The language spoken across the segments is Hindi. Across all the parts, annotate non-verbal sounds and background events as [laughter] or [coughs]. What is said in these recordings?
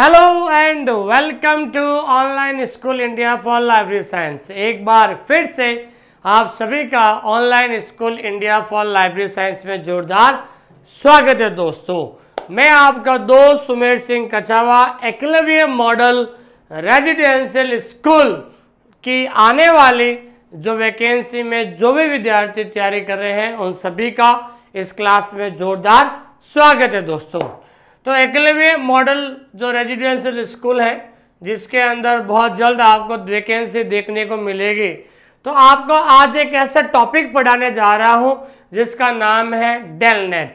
hello and welcome to online school India for library science एक बार फिर से आप सभी का online school India for library science में जोरदार स्वागत है दोस्तों मैं आपका दोस्त Sumer Singh Kachawa Eklavya model residential school की आने वाली जो वैकेंसी में जो भी विद्यार्थी तैयारी कर रहे हैं उन सभी का इस क्लास में जोरदार स्वागत है दोस्तों तो एकलव्य मॉडल जो रेजिडेंशियल स्कूल है जिसके अंदर बहुत जल्द आपको वेकेंसी देखने को मिलेगी तो आपको आज एक ऐसा टॉपिक पढ़ाने जा रहा हूँ जिसका नाम है डेलनेट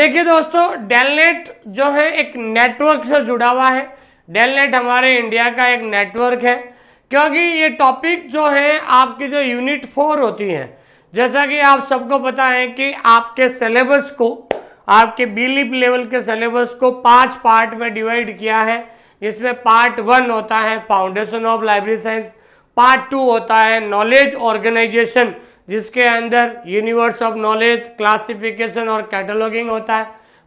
देखिए दोस्तों डेलनेट जो है एक नेटवर्क से जुड़ा हुआ है डेलनेट हमारे इंडिया का एक नेटवर्क है क्योंकि ये टॉपिक जो है आपकी जो यूनिट फोर होती है जैसा कि आप सबको पता है कि आपके सिलेबस को आपके बिलीप लेवल के सिलेबस को पांच पार्ट में डिवाइड किया है जिसमें पार्ट वन होता है foundation of library science part two होता है नॉलेज ऑर्गेनाइजेशन जिसके अंदर यूनिवर्स ऑफ नॉलेज क्लासिफिकेशन और कैटलॉगिंग होता है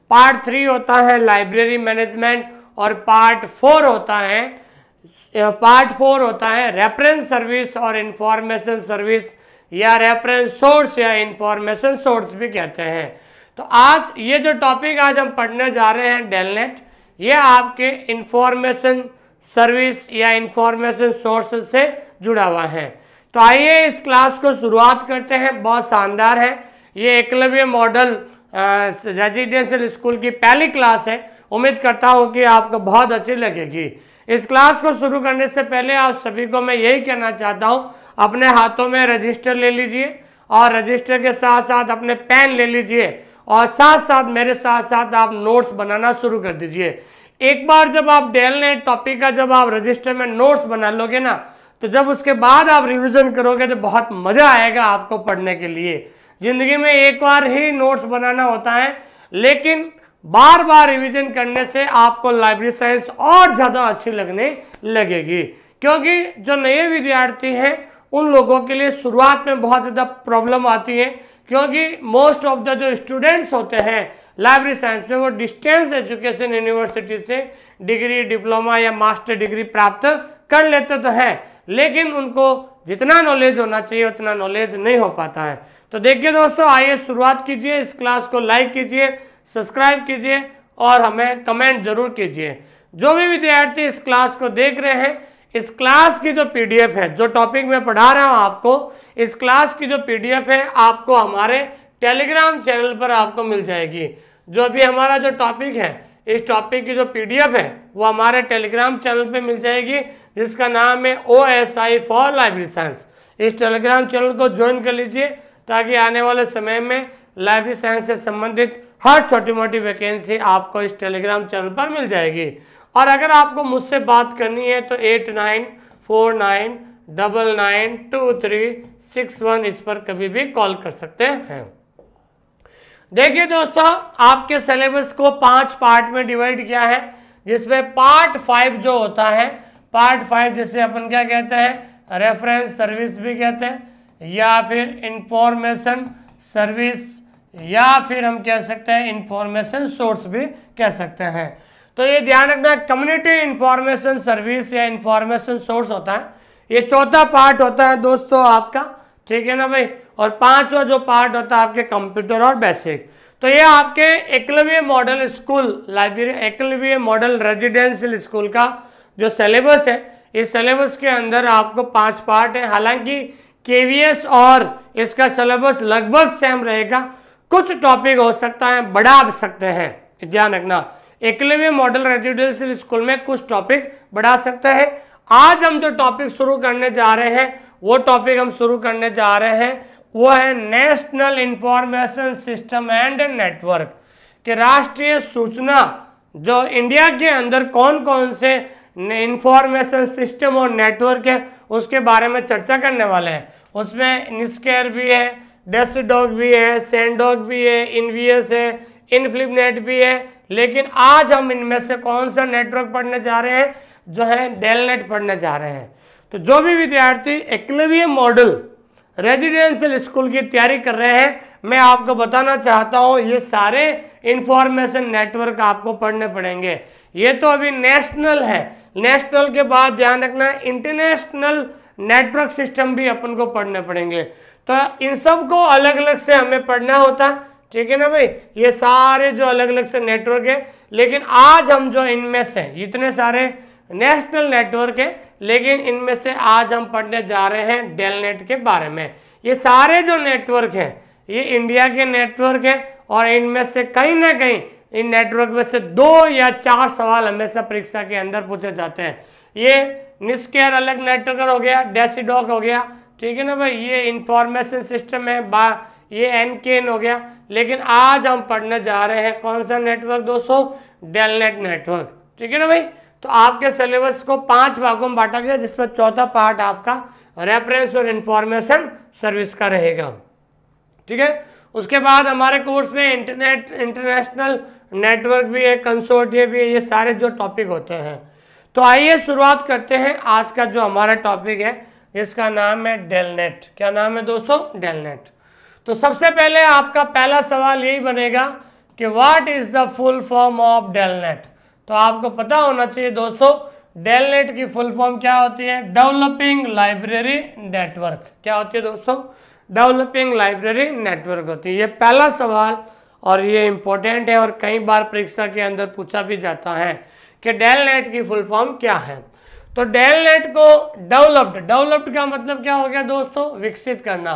पार्ट थ्री होता है लाइब्रेरी मैनेजमेंट और पार्ट फोर होता है पार्ट फोर होता है रेफरेंस सर्विस और इंफॉर्मेशन सर्विस या रेफरेंस सोर्स या इंफॉर्मेशन सोर्स भी कहते हैं तो आज ये जो टॉपिक आज हम पढ़ने जा रहे हैं डेलनेट ये आपके इंफॉर्मेशन सर्विस या इंफॉर्मेशन सोर्स से जुड़ा हुआ है तो आइए इस क्लास को शुरुआत करते हैं बहुत शानदार है ये एकलव्य मॉडल रेजिडेंशियल स्कूल की पहली क्लास है उम्मीद करता हूँ कि आपको बहुत अच्छी लगेगी इस क्लास को शुरू करने से पहले आप सभी को मैं यही कहना चाहता हूँ अपने हाथों में रजिस्टर ले लीजिए और रजिस्टर के साथ साथ अपने पेन ले लीजिए और साथ साथ मेरे साथ साथ आप नोट्स बनाना शुरू कर दीजिए एक बार जब आप डेल नेट टॉपिक का जब आप रजिस्टर में नोट्स बना लोगे ना तो जब उसके बाद आप रिविजन करोगे तो बहुत मज़ा आएगा आपको पढ़ने के लिए ज़िंदगी में एक बार ही नोट्स बनाना होता है लेकिन बार बार रिवीजन करने से आपको लाइब्रेरी साइंस और ज़्यादा अच्छी लगने लगेगी क्योंकि जो नए विद्यार्थी हैं उन लोगों के लिए शुरुआत में बहुत ज़्यादा प्रॉब्लम आती है क्योंकि मोस्ट ऑफ द जो स्टूडेंट्स होते हैं लाइब्रेरी साइंस में वो डिस्टेंस एजुकेशन यूनिवर्सिटी से डिग्री डिप्लोमा या मास्टर डिग्री प्राप्त कर लेते तो हैं लेकिन उनको जितना नॉलेज होना चाहिए उतना नॉलेज नहीं हो पाता है तो देखिए दोस्तों आइए शुरुआत कीजिए इस क्लास को लाइक कीजिए सब्सक्राइब कीजिए और हमें कमेंट जरूर कीजिए जो भी विद्यार्थी इस क्लास को देख रहे हैं इस क्लास की जो पीडीएफ है जो टॉपिक मैं पढ़ा रहा हूँ आपको इस क्लास की जो पीडीएफ है आपको हमारे टेलीग्राम चैनल पर आपको मिल जाएगी जो भी हमारा जो टॉपिक है इस टॉपिक की जो पीडीएफ है वो हमारे टेलीग्राम चैनल पे मिल जाएगी जिसका नाम है O S I for library science इस टेलीग्राम चैनल को ज्वाइन कर लीजिए ताकि आने वाले समय में लाइब्रेरी साइंस से संबंधित हर छोटी मोटी वैकेंसी आपको इस टेलीग्राम चैनल पर मिल जाएगी और अगर आपको मुझसे बात करनी है तो eight nine four nine double nine two three six one इस पर कभी भी कॉल कर सकते हैं देखिए दोस्तों आपके सिलेबस को पांच पार्ट में डिवाइड किया है जिसमें पार्ट फाइव जो होता है पार्ट फाइव जैसे अपन क्या कहते हैं रेफरेंस सर्विस भी कहते हैं या फिर इंफॉर्मेशन सर्विस या फिर हम कह सकते हैं इंफॉर्मेशन सोर्स भी कह सकते हैं तो ये ध्यान रखना कम्युनिटी इंफॉर्मेशन सर्विस या इंफॉर्मेशन सोर्स होता है ये चौथा पार्ट होता है दोस्तों आपका ठीक है ना भाई और पांचवा जो पार्ट होता है आपके कंप्यूटर और बेसिक तो ये आपके Eklavya model school library Eklavya model residential school का जो सिलेबस है इस सिलेबस के अंदर आपको पांच पार्ट है हालांकि केवीएस और इसका सिलेबस लगभग सेम रहेगा कुछ टॉपिक हो सकता है बढ़ा सकते हैं ध्यान रखना एकलव्य मॉडल रेजिडेंशियल स्कूल में कुछ टॉपिक बढ़ा सकता है आज हम जो टॉपिक शुरू करने जा रहे हैं वो टॉपिक हम शुरू करने जा रहे हैं वो है national information system and network के राष्ट्रीय सूचना जो इंडिया के अंदर कौन कौन से इंफॉर्मेशन सिस्टम और नेटवर्क है उसके बारे में चर्चा करने वाले हैं उसमें निस्केयर भी है डेस्क डॉग भी है सेंडॉग भी है इनवीएस है इनफ्लिपनेट भी है लेकिन आज हम इनमें से कौन सा नेटवर्क पढ़ने जा रहे हैं जो है डेल नेट पढ़ने जा रहे हैं तो जो भी विद्यार्थी एक्लेवियम मॉडल रेजिडेंशियल स्कूल की तैयारी कर रहे हैं मैं आपको बताना चाहता हूँ ये सारे इंफॉर्मेशन नेटवर्क आपको पढ़ने पड़ेंगे ये तो अभी नेशनल है नेशनल के बाद ध्यान रखना है इंटरनेशनल नेटवर्क सिस्टम भी अपन को पढ़ने पड़ेंगे तो इन सब को अलग अलग से हमें पढ़ना होता है ठीक है ना भाई ये सारे जो अलग अलग से नेटवर्क है लेकिन आज हम जो इनमें से इतने सारे नेशनल नेटवर्क है लेकिन इनमें से आज हम पढ़ने जा रहे हैं डेलनेट के बारे में ये सारे जो नेटवर्क हैं ये इंडिया के नेटवर्क हैं और इनमें से कहीं ना कहीं इन नेटवर्क में से दो या चार सवाल हमेशा परीक्षा के अंदर पूछे जाते हैं ये निस्केयर अलग नेटवर्क हो गया डेसीडॉक हो गया ठीक है ना भाई ये इंफॉर्मेशन सिस्टम है बा ये एन के एन हो गया लेकिन आज हम पढ़ने जा रहे हैं कौन सा नेटवर्क दोस्तों डेलनेट नेटवर्क ठीक है ना भाई तो आपके सिलेबस को पांच भागों में बांटा गया जिसमें चौथा पार्ट आपका रेफरेंस और इंफॉर्मेशन सर्विस का रहेगा ठीक है उसके बाद हमारे कोर्स में इंटरनेट इंटरनेशनल नेटवर्क भी है कंसोर्टिया भी है ये सारे जो टॉपिक होते हैं तो आइए शुरुआत करते हैं आज का जो हमारा टॉपिक है इसका नाम है डेलनेट क्या नाम है दोस्तों डेलनेट तो सबसे पहले आपका पहला सवाल यही बनेगा कि what is the full form of DELNET तो आपको पता होना चाहिए दोस्तों डेलनेट की फुल फॉर्म क्या होती है डेवलपिंग लाइब्रेरी नेटवर्क क्या होती है दोस्तों डेवलपिंग लाइब्रेरी नेटवर्क होती है ये पहला सवाल और ये इंपॉर्टेंट है और कई बार परीक्षा के अंदर पूछा भी जाता है कि डेलनेट की फुल फॉर्म क्या है तो डेलनेट को डेवलप्ड डेवलप्ड का मतलब क्या हो गया दोस्तों विकसित करना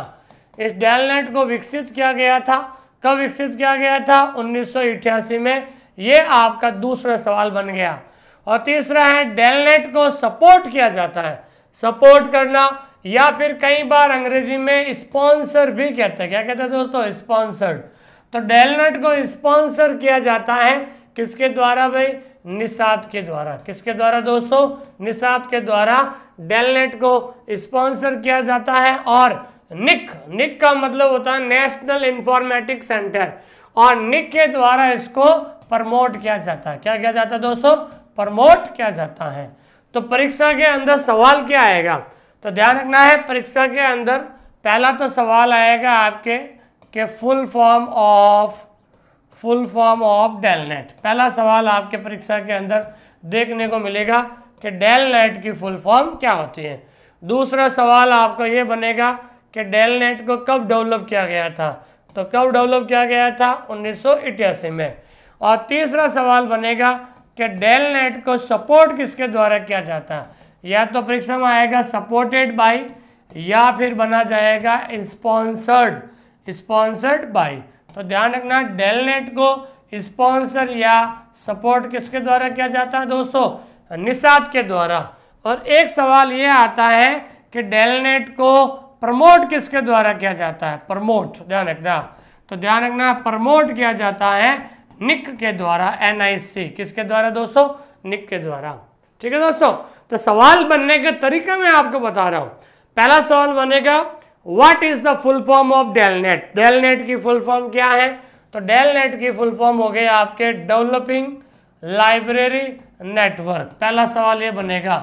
इस डेलनेट को विकसित किया गया था कब विकसित किया गया था उन्नीस में ये आपका दूसरा सवाल बन गया और तीसरा है डेलनेट को सपोर्ट किया जाता है सपोर्ट करना या फिर कई बार अंग्रेजी में स्पॉन्सर भी कहते हैं क्या कहते हैं दोस्तों स्पॉन्सर्ड तो डेलनेट को स्पॉन्सर किया जाता है किसके द्वारा भाई निषाद के द्वारा किसके द्वारा दोस्तों निषाद के द्वारा डेलनेट को स्पॉन्सर किया जाता है और निक निक का मतलब होता है नेशनल इंफॉर्मेटिक सेंटर और निक के द्वारा इसको प्रमोट किया जाता है क्या किया जाता है दोस्तों प्रमोट किया जाता है तो परीक्षा के अंदर सवाल क्या आएगा तो ध्यान रखना है परीक्षा के अंदर पहला तो सवाल आएगा आपके के full form of full form of DELNET पहला सवाल आपके परीक्षा के अंदर देखने को मिलेगा कि डेलनेट की फुल फॉर्म क्या होती है दूसरा सवाल आपको ये बनेगा कि डेल नेट को कब डेवलप किया गया था तो कब डेवलप किया गया था उन्नीस में और तीसरा सवाल बनेगा कि डेल नेट को सपोर्ट किसके द्वारा किया जाता या तो परीक्षा में आएगा सपोर्टेड बाई या फिर बना जाएगा स्पॉन्सर्ड स्पॉन्सर्ड बाई तो ध्यान रखना डेल नेट को स्पॉन्सर या सपोर्ट किसके द्वारा किया जाता है दोस्तों निषाद के द्वारा और एक सवाल ये आता है कि डेल नेट को प्रमोट किसके द्वारा किया जाता है प्रमोट ध्यान रखना तो ध्यान रखना प्रमोट किया जाता है निक के द्वारा एन किसके द्वारा दोस्तों निक के द्वारा ठीक है दोस्तों तो सवाल बनने के तरीके मैं आपको बता रहा हूं पहला सवाल बनेगा what is the full form of DELNET DELNET की फुल फॉर्म क्या है तो डेलनेट की फुल फॉर्म हो गई आपके डेवलपिंग लाइब्रेरी नेटवर्क पहला सवाल ये बनेगा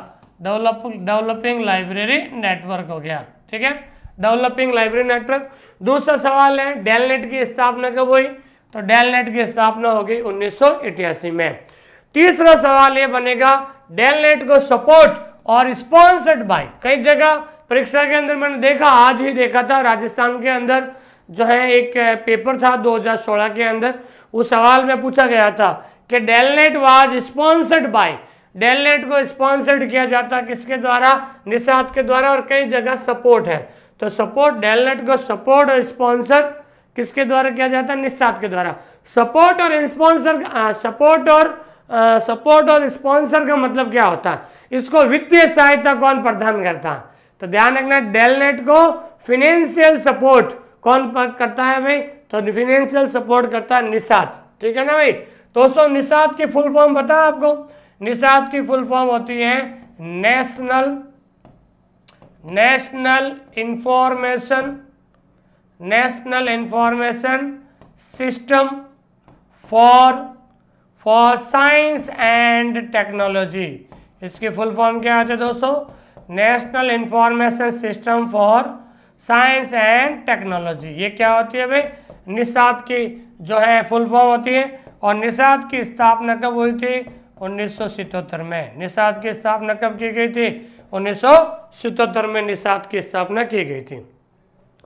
डेवलप डेवलपिंग लाइब्रेरी नेटवर्क हो गया ठीक है डेवलपिंग लाइब्रेरी नेटवर्क दूसरा सवाल है डेलनेट की स्थापना कब हुई तो डेलनेट की स्थापना हो गई उन्नीस में तीसरा सवाल ये बनेगा नेट को सपोर्ट और स्पॉन्सर्ड बाय कई जगह परीक्षा के अंदर मैंने देखा आज ही देखा था राजस्थान के अंदर जो है एक पेपर था 2016 के अंदर उस सवाल में पूछा गया था कि DELNET was sponsored by net को स्पॉन्सर्ड किया जाता किसके द्वारा निषाद के द्वारा और कई जगह सपोर्ट है तो सपोर्ट डेल नेट को सपोर्ट और स्पॉन्सर किसके द्वारा किया जाता है निस्सात के द्वारा सपोर्ट और स्पॉन्सर सपोर्ट और सपोर्ट और स्पॉन्सर का मतलब क्या होता है इसको वित्तीय सहायता कौन प्रदान करता है तो ध्यान रखना डेलनेट को फिनेंशियल सपोर्ट कौन करता है भाई तो फिनेंशियल सपोर्ट करता है निषाद ठीक है ना भाई दोस्तों निषाद की फुल फॉर्म बता आपको निषाद की फुल फॉर्म होती है national national information national information system for for science and technology इसकी फुल फॉर्म क्या आते हैं दोस्तों national information system for science and technology ये क्या होती है भाई निषाद की जो है फुल फॉर्म होती है और निषाद की स्थापना कब हुई थी उन्नीस में निषाद की स्थापना कब की गई थी 1977 में निषाद की स्थापना की गई थी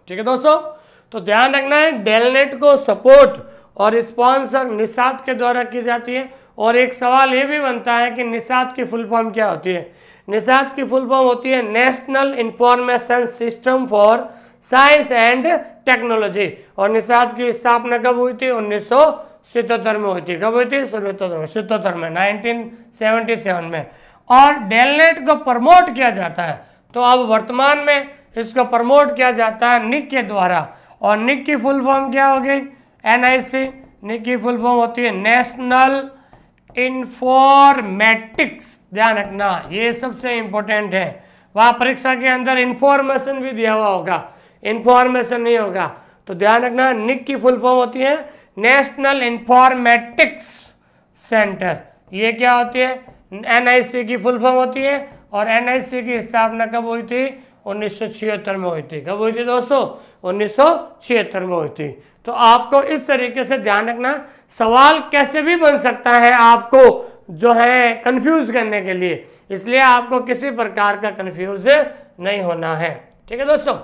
ठीक है दोस्तों तो ध्यान रखना है डेलनेट को सपोर्ट और स्पॉन्सर निषाद के द्वारा की जाती है और एक सवाल ये भी बनता है कि निषाद की फुल फॉर्म क्या होती है निषाद की फुल फॉर्म होती है national information system for science and technology और निषाद की स्थापना कब हुई थी उन्नीस सौ में हुई थी कब हुई थी सतहत्तर में सतहत्तर में नाइनटीन में और डेलनेट को प्रमोट किया जाता है तो अब वर्तमान में इसको प्रमोट किया जाता है निक के द्वारा और निक की फुल फॉर्म क्या एन आई एनआईसी निक की फुल फॉर्म होती है नेशनल इन्फॉर्मेटिक्स ध्यान रखना ये सबसे इंपॉर्टेंट है वहाँ परीक्षा के अंदर इन्फॉर्मेशन भी दिया हुआ होगा इन्फॉर्मेशन नहीं होगा तो ध्यान रखना निक की फुल फॉर्म होती है नेशनल इन्फॉर्मेटिक्स सेंटर ये क्या होती है एन की फुल फॉर्म होती है और एन की स्थापना कब हुई थी उन्नीस में हुई थी कब हुई थी दोस्तों उन्नीस में हुई थी तो आपको इस तरीके से ध्यान रखना सवाल कैसे भी बन सकता है आपको जो है कंफ्यूज करने के लिए इसलिए आपको किसी प्रकार का कंफ्यूज नहीं होना है ठीक है दोस्तों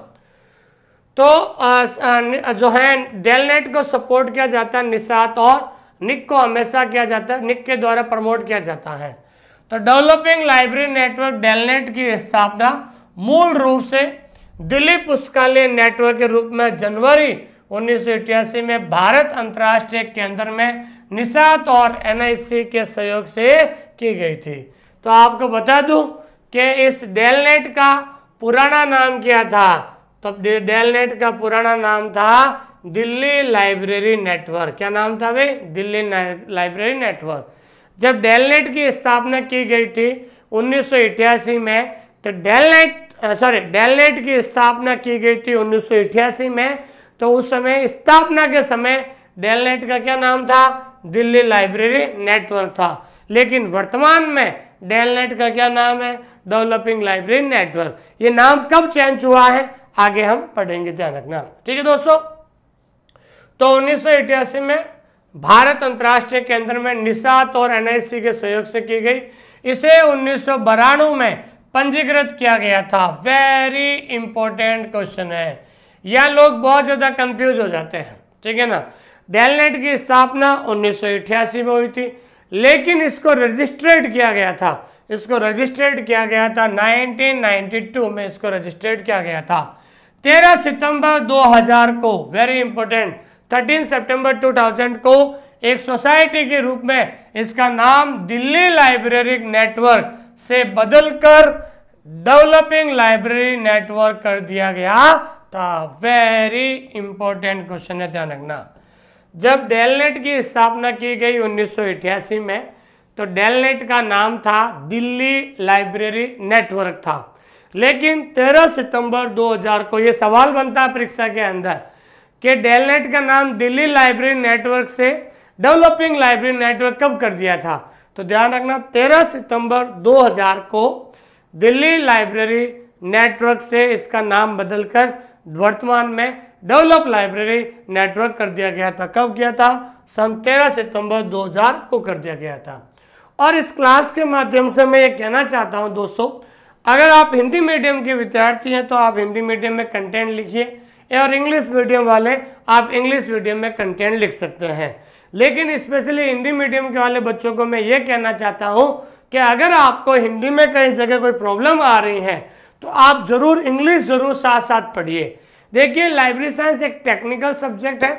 तो जो है डेलनेट को सपोर्ट किया जाता है निषात और निक को हमेशा किया जाता है निक के द्वारा प्रमोट किया जाता है तो डेवलपिंग लाइब्रेरी नेटवर्क डेलनेट की स्थापना मूल रूप से दिल्ली पुस्तकालय नेटवर्क के रूप में जनवरी उन्नीस में भारत अंतर्राष्ट्रीय केंद्र में निषाद और एन के सहयोग से की गई थी तो आपको बता दूं कि इस डेलनेट का पुराना नाम क्या था तो डेलनेट का पुराना नाम था दिल्ली लाइब्रेरी नेटवर्क क्या नाम था भाई दिल्ली लाइब्रेरी नेटवर्क जब डेलनेट की स्थापना की गई थी उन्नीस में तो डेलनेट सॉरी डेलनेट की स्थापना की गई थी उन्नीस में तो उस समय स्थापना के समय डेलनेट का क्या नाम था दिल्ली लाइब्रेरी नेटवर्क था लेकिन वर्तमान में डेलनेट का क्या नाम है डेवलपिंग लाइब्रेरी नेटवर्क ये नाम कब चेंज हुआ है आगे हम पढ़ेंगे ध्यान रखना ठीक है दोस्तों तो उन्नीस में भारत अंतर्राष्ट्रीय केंद्र में निषात और एनआईसी के सहयोग से की गई इसे उन्नीस में पंजीकृत किया गया था वेरी इंपॉर्टेंट क्वेश्चन है यह लोग बहुत ज़्यादा कंफ्यूज हो जाते हैं ठीक है ना डेलनेट की स्थापना उन्नीस में हुई थी लेकिन इसको रजिस्ट्रेड किया गया था इसको रजिस्ट्रेड किया गया था 1992 में इसको रजिस्ट्रेड किया गया था 13 सितंबर 2000 को वेरी इंपॉर्टेंट थर्टीन सितंबर 2000 को एक सोसाइटी के रूप में इसका नाम दिल्ली लाइब्रेरी नेटवर्क से बदलकर डेवलपिंग लाइब्रेरी नेटवर्क कर दिया गया था वेरी इंपॉर्टेंट क्वेश्चन है ध्यान रखना जब डेलनेट की स्थापना की गई उन्नीस में तो डेलनेट का नाम था दिल्ली लाइब्रेरी नेटवर्क था लेकिन 13 सितंबर 2000 को यह सवाल बनता है परीक्षा के अंदर कि डेलनेट का नाम दिल्ली लाइब्रेरी नेटवर्क से डेवलपिंग लाइब्रेरी नेटवर्क कब कर दिया था तो ध्यान रखना 13 सितंबर 2000 को दिल्ली लाइब्रेरी नेटवर्क से इसका नाम बदलकर वर्तमान में डेवलप लाइब्रेरी नेटवर्क कर दिया गया था कब किया था सन 13 सितंबर 2000 को कर दिया गया था और इस क्लास के माध्यम से मैं ये कहना चाहता हूँ दोस्तों अगर आप हिंदी मीडियम के विद्यार्थी हैं तो आप हिंदी मीडियम में कंटेंट लिखिए और इंग्लिश मीडियम वाले आप इंग्लिश मीडियम में कंटेंट लिख सकते हैं लेकिन स्पेशली हिंदी मीडियम के वाले बच्चों को मैं ये कहना चाहता हूँ कि अगर आपको हिंदी में कहीं जगह कोई प्रॉब्लम आ रही है तो आप ज़रूर इंग्लिश ज़रूर साथ साथ पढ़िए देखिए लाइब्रेरी साइंस एक टेक्निकल सब्जेक्ट है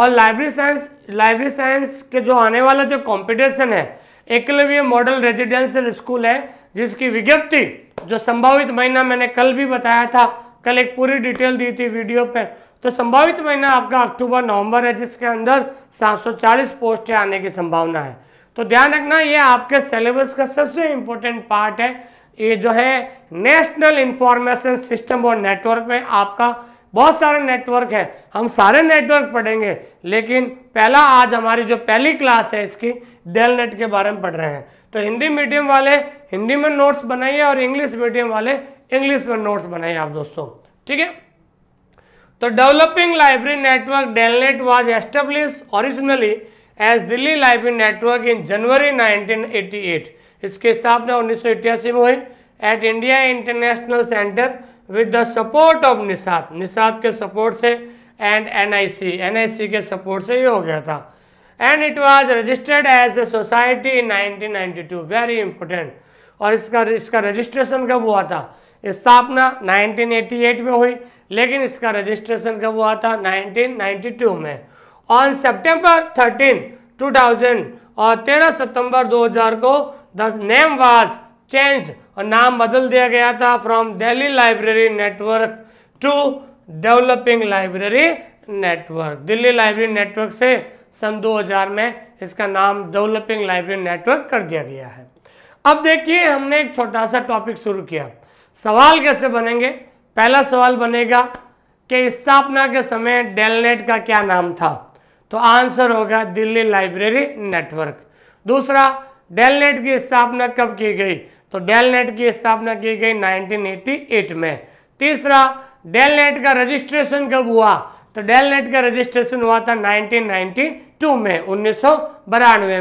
और लाइब्रेरी साइंस लाइब्रेरी साइंस के जो आने वाला जो कॉम्पिटिशन है एकलव्य मॉडल रेजिडेंशियल स्कूल है जिसकी विज्ञप्ति जो संभावित महीना मैंने कल भी बताया था कल एक पूरी डिटेल दी थी वीडियो पे तो संभावित महीना आपका अक्टूबर नवंबर है जिसके अंदर 740 पोस्टें आने की संभावना है तो ध्यान रखना ये आपके सिलेबस का सबसे इम्पोर्टेंट पार्ट है ये जो है नेशनल इंफॉर्मेशन सिस्टम और नेटवर्क में आपका बहुत सारे नेटवर्क है हम सारे नेटवर्क पढ़ेंगे लेकिन पहला आज हमारी जो पहली क्लास है इसकी डेल नेट के बारे में पढ़ रहे हैं तो हिंदी मीडियम वाले हिंदी में नोट्स बनाइए और इंग्लिश मीडियम वाले इंग्लिश में नोट्स बनाए आप दोस्तों ठीक है तो developing library network DELNET was established originally as Delhi library network in January 1988 इसकी स्थापना उन्नीस में हुई at India International Centre with the support of NISSAT NISSAT के सपोर्ट से एंड एनआईसी एनआईसी के सपोर्ट से ये हो गया था and it was registered as a society in 1992 very important और इसका इसका रजिस्ट्रेशन कब हुआ था स्थापना 1988 में हुई लेकिन इसका रजिस्ट्रेशन कब हुआ था 1992 में ऑन सितंबर 13 2000 और 13 सितंबर 2000 को द नेम वाज चेंज और नाम बदल दिया गया था from Delhi library network to developing library network Delhi library network से सन 2000 में इसका नाम डेवलपिंग लाइब्रेरी नेटवर्क कर दिया गया है अब देखिए हमने एक छोटा सा टॉपिक शुरू किया सवाल कैसे बनेंगे पहला सवाल बनेगा कि स्थापना के समय डेलनेट का क्या नाम था तो आंसर होगा दिल्ली लाइब्रेरी नेटवर्क दूसरा डेलनेट की स्थापना कब की गई तो डेलनेट की स्थापना की गई 1988 में तीसरा डेलनेट का रजिस्ट्रेशन कब हुआ तो डेलनेट का रजिस्ट्रेशन हुआ था 1992 में उन्नीस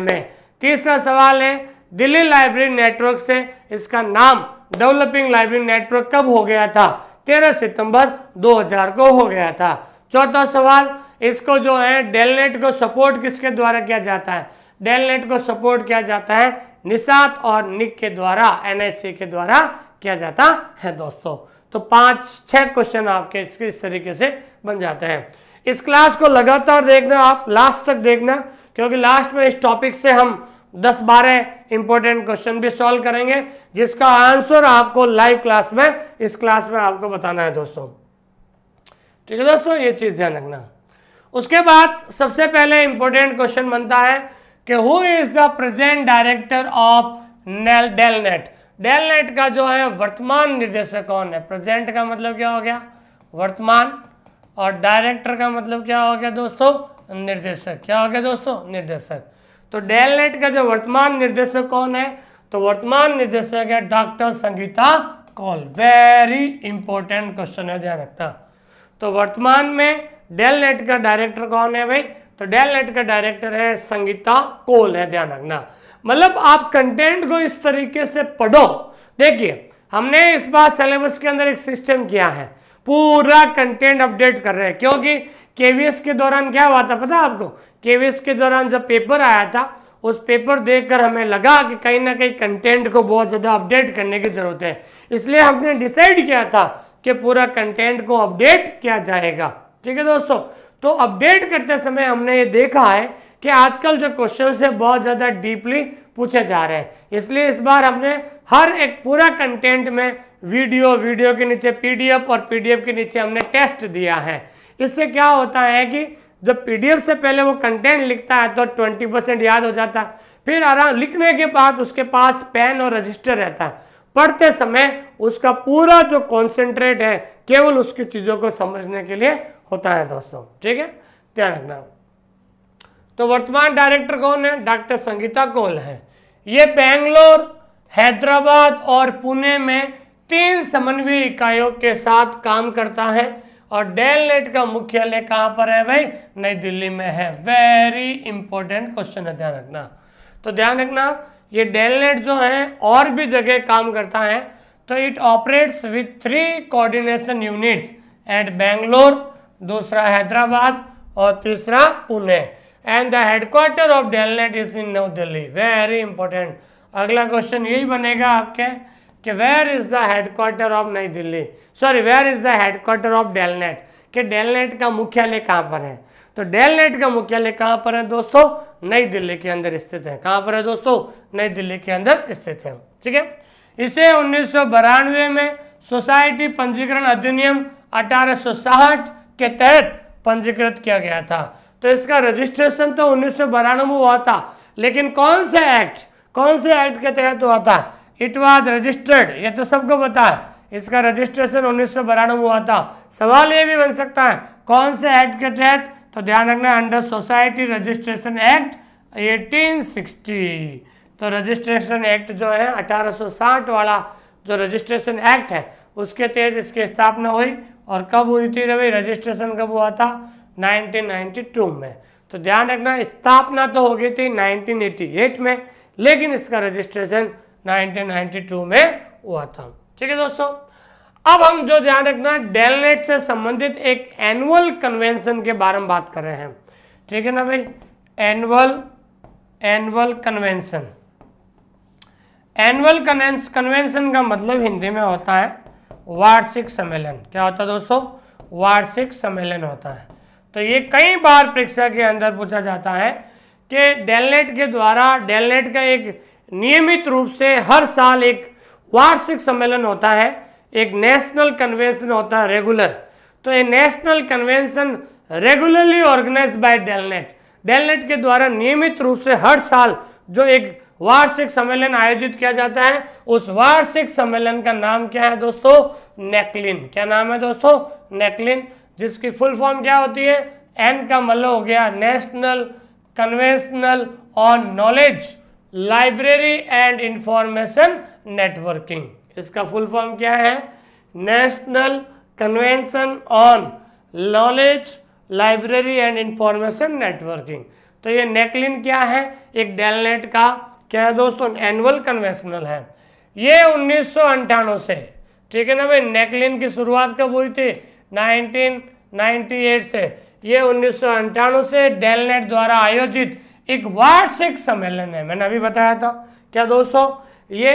में तीसरा सवाल है दिल्ली लाइब्रेरी नेटवर्क से इसका नाम डेवलपिंग लाइब्रेरी नेटवर्क कब हो गया था 13 सितंबर 2000 को हो गया था चौथा सवाल इसको जो है डेलनेट को सपोर्ट किसके द्वारा किया जाता है डेलनेट को सपोर्ट किया जाता है निसात और निक के द्वारा एनएससी के द्वारा किया जाता है दोस्तों तो पांच छह क्वेश्चन आपके इसके इस तरीके से बन जाते हैं इस क्लास को लगातार देखना आप लास्ट तक देखना क्योंकि लास्ट में इस टॉपिक से हम दस बारह इंपॉर्टेंट क्वेश्चन भी सॉल्व करेंगे जिसका आंसर आपको लाइव क्लास में इस क्लास में आपको बताना है दोस्तों ठीक है दोस्तों ये चीज़ ध्यान रखना उसके बाद सबसे पहले इंपॉर्टेंट क्वेश्चन बनता है कि who is the present director of नेल डेलनेट डेलनेट का जो है वर्तमान निर्देशक कौन है प्रेजेंट का मतलब क्या हो गया वर्तमान और डायरेक्टर का मतलब क्या हो गया दोस्तों निर्देशक क्या हो गया दोस्तों निर्देशक तो डेल नेट का जो वर्तमान निर्देशक कौन है तो वर्तमान निर्देशक है doctor Sangeeta Kaul very important question है ध्यान रखना तो वर्तमान में डेल नेट का डायरेक्टर कौन है भाई तो डेल नेट का डायरेक्टर है संगीता कोल है ध्यान रखना मतलब आप कंटेंट को इस तरीके से पढ़ो देखिए हमने इस बार सिलेबस के अंदर एक सिस्टम किया है पूरा कंटेंट अपडेट कर रहे हैं क्योंकि केवीएस के दौरान क्या हुआ था पता आपको केवीएस के दौरान जब पेपर आया था उस पेपर देखकर हमें लगा कि कहीं ना कहीं कंटेंट को बहुत ज़्यादा अपडेट करने की ज़रूरत है इसलिए हमने डिसाइड किया था कि पूरा कंटेंट को अपडेट किया जाएगा ठीक है दोस्तों तो अपडेट करते समय हमने ये देखा है कि आजकल जो क्वेश्चन है बहुत ज़्यादा डीपली पूछे जा रहे हैं इसलिए इस बार हमने हर एक पूरा कंटेंट में वीडियो वीडियो के नीचे पीडीएफ और पीडीएफ के नीचे हमने टेस्ट दिया है इससे क्या होता है कि जब पीडीएफ से पहले वो कंटेंट लिखता है तो ट्वेंटी परसेंट याद हो जाता है फिर आराम लिखने के बाद उसके पास पेन और रजिस्टर रहता है पढ़ते समय उसका पूरा जो कॉन्सेंट्रेट है केवल उसकी चीज़ों को समझने के लिए होता है दोस्तों ठीक है ध्यान रखना तो वर्तमान डायरेक्टर कौन है डॉक्टर संगीता कौल है ये बेंगलोर हैदराबाद और पुणे में तीन समन्वय इकाइयों के साथ काम करता है और डेल नेट का मुख्यालय कहाँ पर है भाई नई दिल्ली में है वेरी इंपॉर्टेंट क्वेश्चन है ध्यान रखना तो ध्यान रखना ये डेल नेट जो है और भी जगह काम करता है तो it operates with three coordination units at Bangalore दूसरा हैदराबाद और तीसरा Pune and the headquarter of DELNET is in new Delhi very important अगला क्वेश्चन यही बनेगा आपके कि where is the headquarter of नई Delhi sorry where is the headquarter of DELNET कि डेलनेट का मुख्यालय कहाँ पर है तो डेलनेट का मुख्यालय कहाँ पर है दोस्तों नई दिल्ली के अंदर स्थित है कहाँ पर है दोस्तों नई दिल्ली के अंदर स्थित है ठीक है इसे उन्नीस में सोसाइटी पंजीकरण अधिनियम अठारह के तहत पंजीकृत किया गया था तो इसका रजिस्ट्रेशन तो उन्नीस में हुआ था लेकिन कौन से एक्ट कौन से एक्ट के तहत हुआ था इट वॉज रजिस्टर्ड ये तो सबको पता है इसका रजिस्ट्रेशन उन्नीस हुआ था सवाल ये भी बन सकता है कौन से एक्ट के तहत तो ध्यान रखना अंडर सोसाइटी रजिस्ट्रेशन एक्ट 1860 तो रजिस्ट्रेशन एक्ट जो है 1860 वाला जो रजिस्ट्रेशन एक्ट है उसके तहत इसकी स्थापना हुई और कब हुई थी रवि रजिस्ट्रेशन कब हुआ था 1992 में तो ध्यान रखना स्थापना तो हो गई थी 1988 में लेकिन इसका रजिस्ट्रेशन 1992 में हुआ था ठीक है दोस्तों अब हम जो ध्यान रखना है डेलनेट से संबंधित एक एनुअल कन्वेंशन के बारे में बात कर रहे हैं ठीक है ना भाई annual annual convention annual convention का मतलब हिंदी में होता है वार्षिक सम्मेलन क्या होता है दोस्तों वार्षिक सम्मेलन होता है तो ये कई बार परीक्षा के अंदर पूछा जाता है कि डेलनेट के द्वारा डेलनेट का एक नियमित रूप से हर साल एक वार्षिक सम्मेलन होता है एक नेशनल कन्वेंशन होता है रेगुलर तो ये national convention regularly organised by DELNET DELNET के द्वारा नियमित रूप से हर साल जो एक वार्षिक सम्मेलन आयोजित किया जाता है उस वार्षिक सम्मेलन का नाम क्या है दोस्तों नेकलिन क्या नाम है दोस्तों नेकलिन जिसकी फुल फॉर्म क्या होती है एन का मतलब हो गया national conventional on knowledge library and information networking इसका फुल फॉर्म क्या है national convention on knowledge library and information networking तो ये नेकलिन क्या है एक डेलनेट का क्या है दोस्तों एनुअल कन्वेंशनल है ये उन्नीस से ठीक है ना भाई नेकलिन की शुरुआत कब हुई थी 1998 से ये उन्नीस से डेलनेट द्वारा आयोजित एक वार्षिक सम्मेलन है मैंने अभी बताया था क्या दोस्तों ये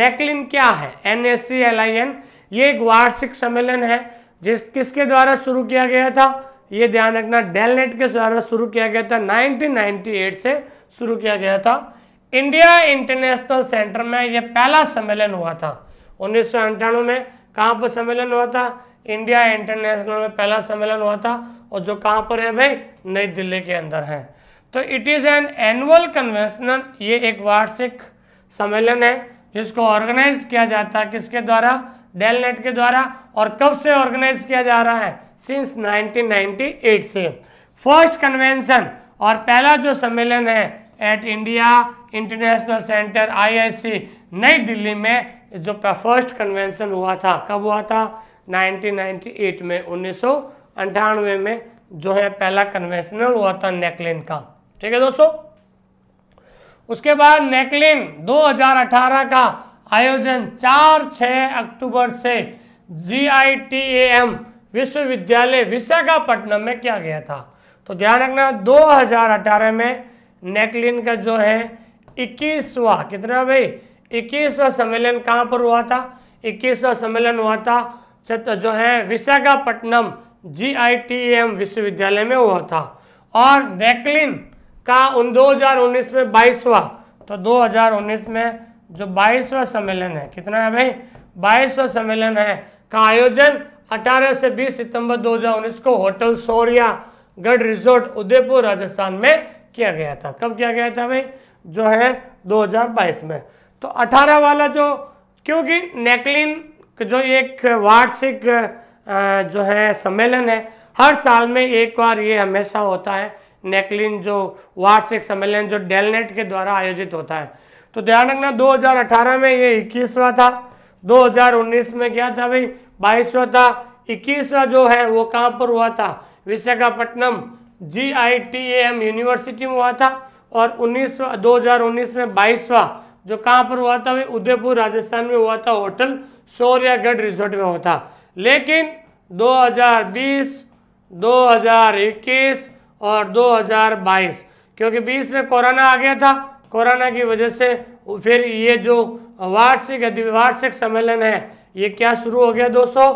नेकलिन क्या है N S C L I N ये एक वार्षिक सम्मेलन है जिस किसके द्वारा शुरू किया गया था ये ध्यान रखना डेलनेट के द्वारा शुरू किया गया था 1998 से शुरू किया गया था इंडिया इंटरनेशनल सेंटर में ये पहला सम्मेलन हुआ था उन्नीस में कहाँ पर सम्मेलन हुआ था इंडिया इंटरनेशनल में पहला सम्मेलन हुआ था और जो कहाँ पर है भाई नई दिल्ली के अंदर है तो it is an annual conventional ये एक वार्षिक सम्मेलन है जिसको ऑर्गेनाइज किया जाता है किसके द्वारा डेल नेट के द्वारा और कब से ऑर्गेनाइज किया जा रहा है सिंस 1998 से फर्स्ट कन्वेंशन और पहला जो सम्मेलन है at India International Centre IIC नई दिल्ली में जो फर्स्ट कन्वेंशन हुआ था कब हुआ था 1998 में उन्नीस में जो है पहला कन्वेंशनल हुआ था नेकलैंड का ठीक है दोस्तों उसके बाद नेकलिन 2018 का आयोजन 4 6 अक्टूबर से जी आई टी एम विश्वविद्यालय विशाखापट्टनम में किया गया था तो ध्यान रखना 2018 में नेकलिन का जो है इक्कीसवा कितना भाई इक्कीसवा सम्मेलन कहां पर हुआ था इक्कीसवा सम्मेलन हुआ था जो है Visakhapatnam G I T M विश्वविद्यालय में हुआ था और नेकलिन का उन 2019 में बाईसवा तो 2019 में जो बाईसवा सम्मेलन है कितना है भाई बाईसवा सम्मेलन है का आयोजन 18 से 20 सितंबर 2019 को होटल सोरिया गढ़ रिजोर्ट उदयपुर राजस्थान में किया गया था कब किया गया था भाई जो है 2022 में तो 18 वाला जो क्योंकि नेकलिन जो एक वार्षिक जो है सम्मेलन है हर साल में एक बार ये हमेशा होता है नेकलिन जो वार्षिक सम्मेलन जो डेलनेट के द्वारा आयोजित होता है तो ध्यान रखना 2018 में ये इक्कीसवा था 2019 में क्या था भाई बाईसवा था इक्कीसवा जो है वो कहाँ पर हुआ था Visakhapatnam G I T M university में हुआ था और उन्नीस दो में बाईसवा जो कहाँ पर हुआ था भाई उदयपुर राजस्थान में हुआ था होटल शौर्यगढ़ रिजोर्ट में हुआ था लेकिन 2020, 2021, और 2022 क्योंकि 20 में कोरोना आ गया था कोरोना की वजह से फिर ये जो वार्षिक वार्षिक सम्मेलन है ये क्या शुरू हो गया दोस्तों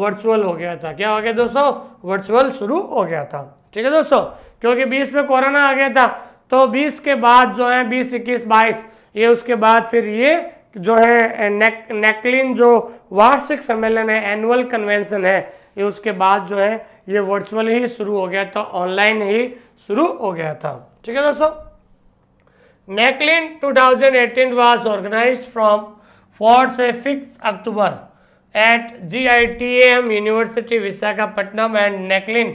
वर्चुअल हो गया था क्या हो गया दोस्तों वर्चुअल शुरू हो गया था ठीक है दोस्तों क्योंकि 20 में कोरोना आ गया था तो 20 के बाद जो है बीस इक्कीस बाईस ये उसके बाद फिर ये जो है नेक नेकलिन जो वार्षिक सम्मेलन है एनुअल कन्वेंशन है ये उसके बाद जो है ये वर्चुअल ही शुरू हो गया था ऑनलाइन ही शुरू हो गया था ठीक है दोस्तों NACLIN 2018 was organised from fourth से sixth October at G I T M university Visakhapatnam and NACLIN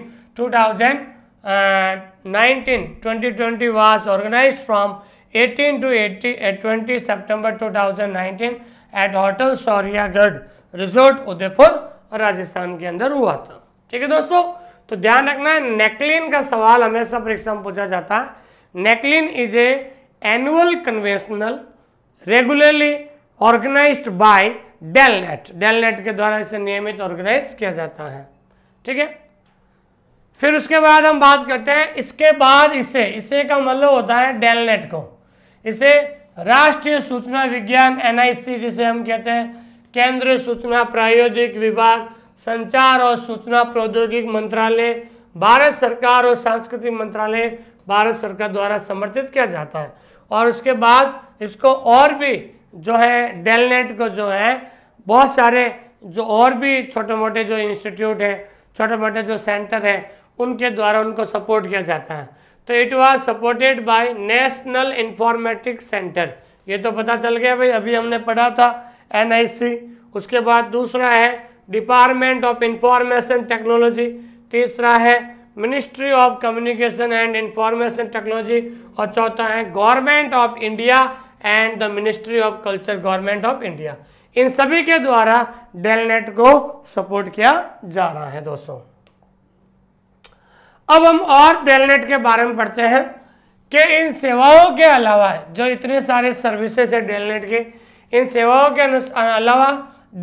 twenty twenty was organised from 18 to 80, twenty 20 September 2019 at Hotel hotel Suryagarh Resort, Udaipur, Rajasthan के अंदर हुआ था ठीक है दोस्तों तो ध्यान रखना है नेकलिन का सवाल हमेशा परीक्षा में पूछा जाता है NACLIN is a annual conventional regularly organised by DELNET DELNET के द्वारा इसे नियमित ऑर्गेनाइज किया जाता है ठीक है फिर उसके बाद हम बात करते हैं इसके बाद इसे इसे का मतलब होता है डेलनेट को इसे राष्ट्रीय सूचना विज्ञान एनआईसी जिसे हम कहते हैं केंद्रीय सूचना प्रायोजिक विभाग संचार और सूचना प्रौद्योगिक मंत्रालय भारत सरकार और सांस्कृतिक मंत्रालय भारत सरकार द्वारा समर्थित किया जाता है और उसके बाद इसको और भी जो है डेलनेट को जो है बहुत सारे जो और भी छोटे मोटे जो इंस्टीट्यूट हैं छोटे मोटे जो सेंटर हैं उनके द्वारा उनको सपोर्ट किया जाता है तो it was supported by national informatics centre ये तो पता चल गया भाई अभी हमने पढ़ा था एनआईसी उसके बाद दूसरा है डिपार्टमेंट ऑफ इंफॉर्मेशन टेक्नोलॉजी तीसरा है ministry of communication and information technology और चौथा है government of India and the ministry of culture government of India इन सभी के द्वारा डेलनेट को सपोर्ट किया जा रहा है दोस्तों अब हम और डेलनेट के बारे में पढ़ते हैं कि इन सेवाओं के अलावा जो इतने सारे सर्विसेज है डेलनेट के इन सेवाओं के अलावा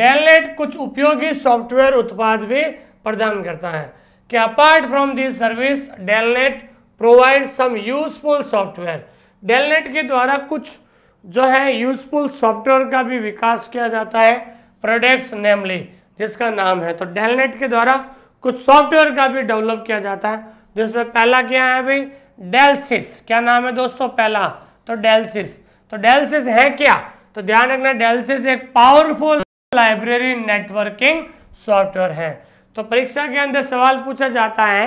डेलनेट कुछ उपयोगी सॉफ्टवेयर उत्पाद भी प्रदान करता है कि apart from this service DELNET provide some useful software DELNET के द्वारा कुछ जो है यूजफुल सॉफ्टवेयर का भी विकास किया जाता है प्रोडक्ट्स नेमली जिसका नाम है तो डेलनेट के द्वारा कुछ सॉफ्टवेयर का भी डेवलप किया जाता है जिसमें पहला क्या है भाई डेलसिस क्या नाम है दोस्तों पहला तो डेलसिस तो डेलसिस है क्या तो ध्यान रखना डेलसिस एक पावरफुल लाइब्रेरी नेटवर्किंग सॉफ्टवेयर है तो परीक्षा के अंदर सवाल पूछा जाता है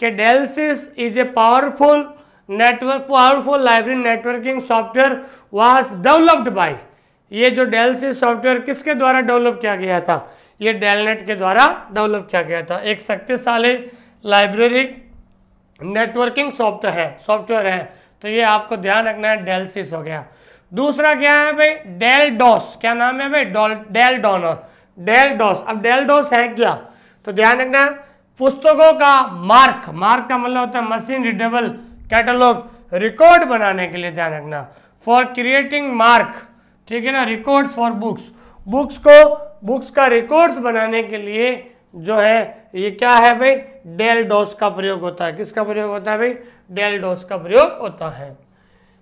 कि DELSIS is a powerful network powerful library networking software was developed by ये जो डेलसिस सॉफ्टवेयर किसके द्वारा डेवलप किया गया था ये डेलनेट के द्वारा डेवलप किया गया था एक शक्तिशाली लाइब्रेरी नेटवर्किंग सॉफ्टवेयर है सॉफ्टवेयर है तो ये आपको ध्यान रखना है डेलसिस हो गया दूसरा क्या है भाई डेल डॉस क्या नाम है भाई डेल डोनर डेल डॉस अब डेल डॉस है क्या तो ध्यान रखना पुस्तकों का मार्क मार्क का मतलब होता है मशीन रिडेबल कैटलॉग रिकॉर्ड बनाने के लिए ध्यान रखना फॉर क्रिएटिंग मार्क ठीक है ना रिकॉर्ड्स फॉर बुक्स बुक्स को बुक्स का रिकॉर्ड्स बनाने के लिए जो है ये क्या है भाई डेल डोस का प्रयोग होता है किसका प्रयोग होता है भाई डेल डोस का प्रयोग होता है